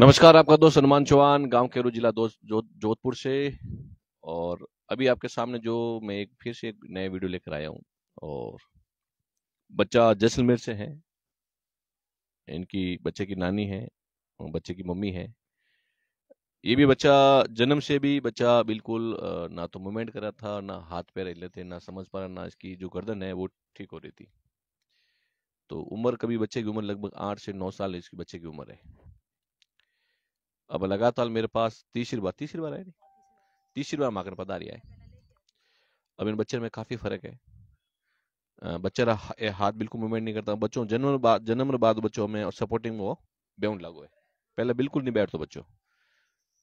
नमस्कार आपका दोस्त हनुमान चौहान गांव केरू जिला दोस्त जो, जोधपुर से और अभी आपके सामने जो मैं एक फिर से एक नए वीडियो लेकर आया हूं और बच्चा जैसलमेर से है इनकी बच्चे की नानी है बच्चे की मम्मी है ये भी बच्चा जन्म से भी बच्चा बिल्कुल ना तो मूवमेंट कर रहा था ना हाथ पैर हिले थे ना समझ पा रहा ना इसकी जो गर्दन है वो ठीक हो रही थी तो उम्र कभी बच्चे की उम्र लगभग आठ से नौ साल इसकी बच्चे की उम्र है अब लगातार मेरे पास तीसरी बार तीसरी बार आई नहीं तीसरी बार माखन पदारी आए अब इन बच्चे में काफ़ी फ़र्क है बच्चा हाथ बिल्कुल मूवमेंट नहीं करता बच्चों जन्म बाद जन्म बाद बच्चों में और सपोर्टिंग में वो बेउंड लागू है पहले बिल्कुल नहीं बैठते बच्चों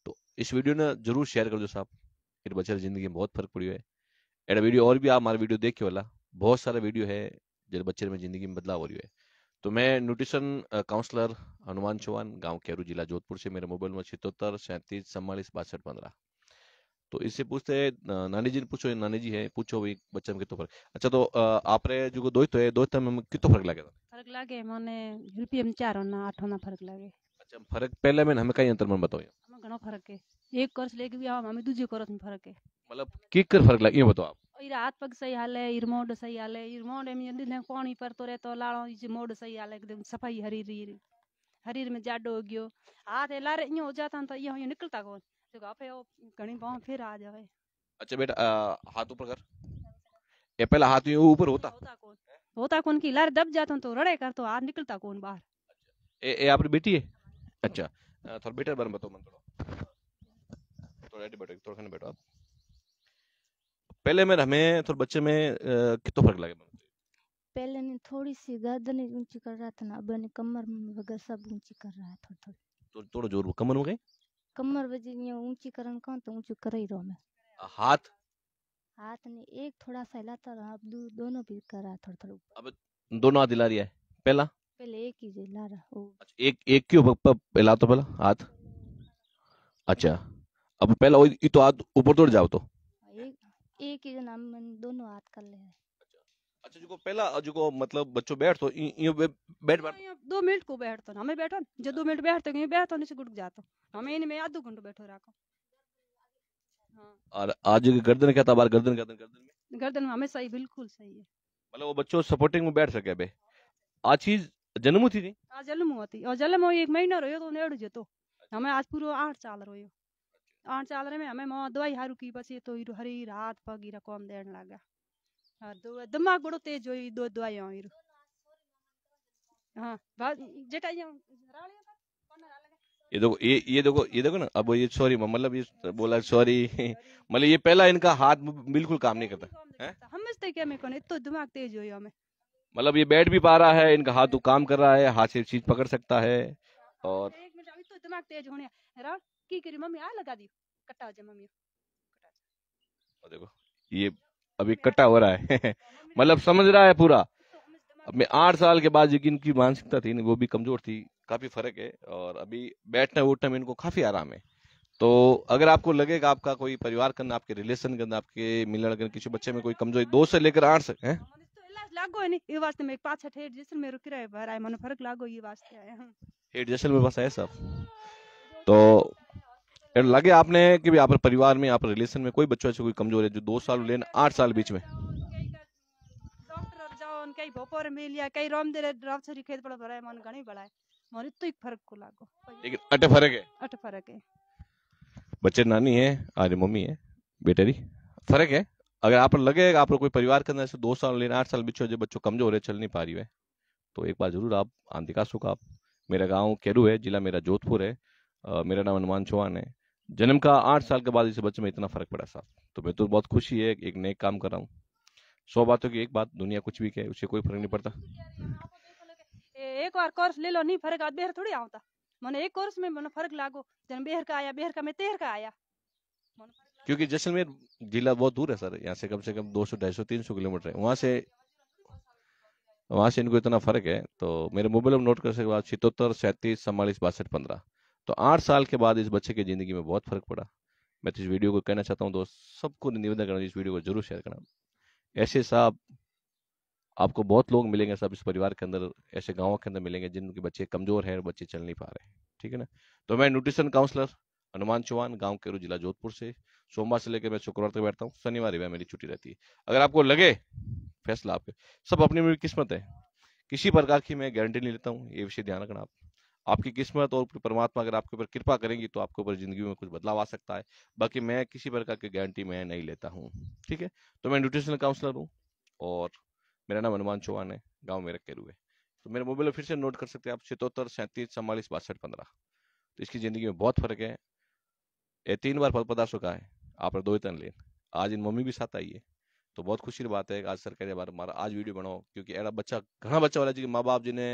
तो इस वीडियो ने जरूर शेयर कर दो साहब इन बच्चे की ज़िंदगी में बहुत फ़र्क पड़ी है एडा वीडियो और भी आप हमारा वीडियो देखे वाला बहुत सारा वीडियो है जो बच्चे में ज़िंदगी में बदलाव हो रही है तो मैं न्यूट्रिशन काउंसलर हनुमान चौहान गांव कैरू जिला जोधपुर से मेरे मोबाइल नंबर छिहत्तर सैंतीस चम्बालीस बासठ पंद्रह तो इससे पूछते हैं नानी जी ने पूछो नानी जी है पूछो भाई बच्चे में कितो फर्क अच्छा तो आप रे जो तो है तो में कितो फर्क लगे फर्क लगे माने यूपी में चार होना आठ होना फर्क लगे अच्छा फर्क पहले में हमें कई अंतर मन बताओ हमें घणो फर्क है एक कोर्स लेके भी आओ हमें दूसरे कोर्स में फर्क है मतलब किक कर फर्क लगे ये बताओ आप इरा हाथ पग सही हाले इर मोड सही हाले इर मोड में दिन पानी परतो रहे तो लाड़ो इज मोड सही हाले एकदम सफाई हरी री हरीर में जाडो हो गयो हाथ हिला रे यूं हो जाता तो ये निकलता कौन तो गाफे ओ घणी पाव फिर आ जावे अच्छा बेटा हाथ ऊपर कर ये पहला हाथ यूं ऊपर होता होता कौन होता कौन की लार दब जाता तो रड़े कर तो हाथ निकलता कौन बाहर ए ए आपरी बेटी है अच्छा थोड़ा बेटर बन बताओ मन थोड़ा थोड़ा बैठो थोड़ा खन बैठो आप पहले में हमें थोड़े बच्चे में कितना फर्क लगे पहले ने थोड़ी सी गर्दन ऊंची कर रहा था ना अब ने कमर वगैरह सब ऊंची कर रहा है थोड़ा थोड़ा थोड़ा थोड़ा जोर कमर में गई कमर वजी यो ऊंची करन का तो ऊंची कर ही रहो मैं हाथ हाथ ने एक थोड़ा सा हिलाता रहा अब दो, दोनों भी कर रहा थोड़ा थोड़ा अब दोनों हाथ हिला रही है पहला पहले एक ही हिला रहा वो अच्छा एक एक क्यों हिला तो पहला हाथ अच्छा अब पहला वो तो हाथ ऊपर तोड़ जाओ तो एक ही नाम दोनों हाथ कर ले अच्छा, अच्छा जो को पहला जो को मतलब बच्चों बैठ तो यो बैठ बैठ हाँ, दो मिनट को बैठ तो हमें बैठो जो दो मिनट बैठ तो यूं बैठ तो नीचे गुट जातो हमें में आधा घंटा बैठो राखो हां और आज गर्दन क्या था बार गर्दन गर्दन गर्दन में गर्दन में हमें सही बिल्कुल सही है मतलब वो बच्चों सपोर्टिंग में बैठ सके बे आज चीज जन्म हुई थी आज जन्म थी और जन्म हुई एक महीना रोयो तो नेड़ जतो अच्छा। हमें आज पूरा 8 साल रोयो अणचालरे में हमें दवाई हारू की पछी तो हरी रात पगी हीरा कोम हाँ, दिमाग बड़ो तेज दो दवाई हाँ, जेटा ये देखो ये ये देखो ये देखो ना अब ये सॉरी मतलब ये बोला सॉरी मतलब ये पहला इनका हाथ बिल्कुल काम नहीं करता समझते क्या मेरे को तो दिमाग तेज हो हमें मतलब ये बैठ भी पा रहा है इनका हाथ तो काम कर रहा है हाथ से चीज पकड़ सकता है हाँ, और एक मिनट अभी तो दिमाग तेज होने की करी मम्मी आ लगा दी कटा हो जाए मम्मी कटा देखो ये अभी कटा हो रहा है मतलब समझ रहा है पूरा तो तो मैं आठ साल के बाद जिनकी इनकी मानसिकता थी वो भी कमजोर थी काफी फर्क है और अभी बैठने उठने में इनको काफी आराम है तो अगर आपको लगेगा आपका कोई परिवार करना आपके रिलेशन करना आपके मिलन करना किसी बच्चे में कोई कमजोरी दो से लेकर आठ से तो है लागो है ये वास्ते में पांच छठ हेड जैसल में रुक रहा है है फर्क लागो ये वास्ते आया हेड जैसल में बस है सब तो अगर लगे आपने कि भी आप परिवार में आप रिलेशन में कोई बच्चों ऐसे कोई कमजोर है जो दो साल लेन आठ साल बीच में कई बच्चे नानी है आज मम्मी है बेटेरी फर्क है अगर आप लगे आप कोई परिवार के अंदर से दो साल लेना आठ साल बीचो जो बच्चों कमजोर है चल नहीं पा रही है तो एक बार जरूर आप आंधिका सुख आप मेरा गांव केरू है जिला मेरा जोधपुर है आ, मेरा नाम हनुमान चौहान है जन्म का आठ साल के बाद इसे बच्चे में इतना फर्क पड़ा साहब तो मैं तो बहुत खुशी है एक नए काम कर रहा हूँ सौ बातों की एक बात दुनिया कुछ भी कहे उसे कोई फर्क नहीं पड़ता एक बार कोर्स ले लो नहीं फर्क आज बेहर थोड़ी आता मैंने एक कोर्स में मैंने फर्क लागो जन बेहर का आया बेहर का मैं तेहर का आया क्योंकि जैसलमेर जिला बहुत दूर है सर यहाँ से कम से कम दो सौ ढाई सौ तीन सौ किलोमीटर है वहाँ से वहाँ से इनको इतना फर्क है तो मेरे मोबाइल में नोट कर सकते छितोत्तर सैंतीस चवालीस बासठ पंद्रह तो आठ साल के बाद इस बच्चे की ज़िंदगी में बहुत फ़र्क पड़ा मैं तो इस वीडियो को कहना चाहता हूँ दोस्त सबको निवेदन करना इस वीडियो को जरूर शेयर करना ऐसे साहब आपको बहुत लोग मिलेंगे सब इस परिवार के अंदर ऐसे गाँव के अंदर मिलेंगे जिनके बच्चे कमज़ोर हैं और बच्चे चल नहीं पा रहे हैं ठीक है ना तो मैं न्यूट्रिशन काउंसलर हनुमान चौहान गांव केरू जिला जोधपुर से सोमवार से लेकर मैं शुक्रवार तक बैठता हूँ शनिवार ही मेरी छुट्टी रहती है अगर आपको लगे फैसला आपके सब अपनी मेरी किस्मत है किसी प्रकार की मैं गारंटी नहीं लेता हूँ ये विषय ध्यान रखना आप आपकी किस्मत और परमात्मा अगर आपके ऊपर कृपा करेंगी तो आपके ऊपर जिंदगी में कुछ बदलाव आ सकता है बाकी मैं किसी प्रकार की गारंटी मैं नहीं लेता हूँ ठीक है तो मैं न्यूट्रिशनल काउंसलर हूँ और मेरा नाम हनुमान चौहान है गाँव मेरा हुए तो मेरे मोबाइल फिर से नोट कर सकते हैं आप छितोत्तर सैंतीस चवालीस बासठ पंद्रह तो इसकी ज़िंदगी में बहुत फर्क है ये तीन बार फल पदार्थ चुका है आप दो तन लेन आज इन मम्मी भी साथ आई है तो बहुत खुशी की बात है आज सर कह रहे आज वीडियो बनाओ क्योंकि बच्चा घना बच्चा वाला जी माँ बाप जिन्हें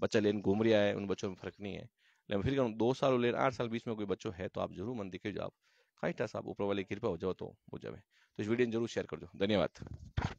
बच्चा लेन घूम रहा है उन बच्चों में फर्क नहीं है लेकिन फिर कहूँ दो साल लेन आठ साल बीच में कोई बच्चों है तो आप जरूर मन दिखे जाओ आप साहब ऊपर वाली कृपा हो जाओ तो मुझे तो इस वीडियो जरूर शेयर कर दो धन्यवाद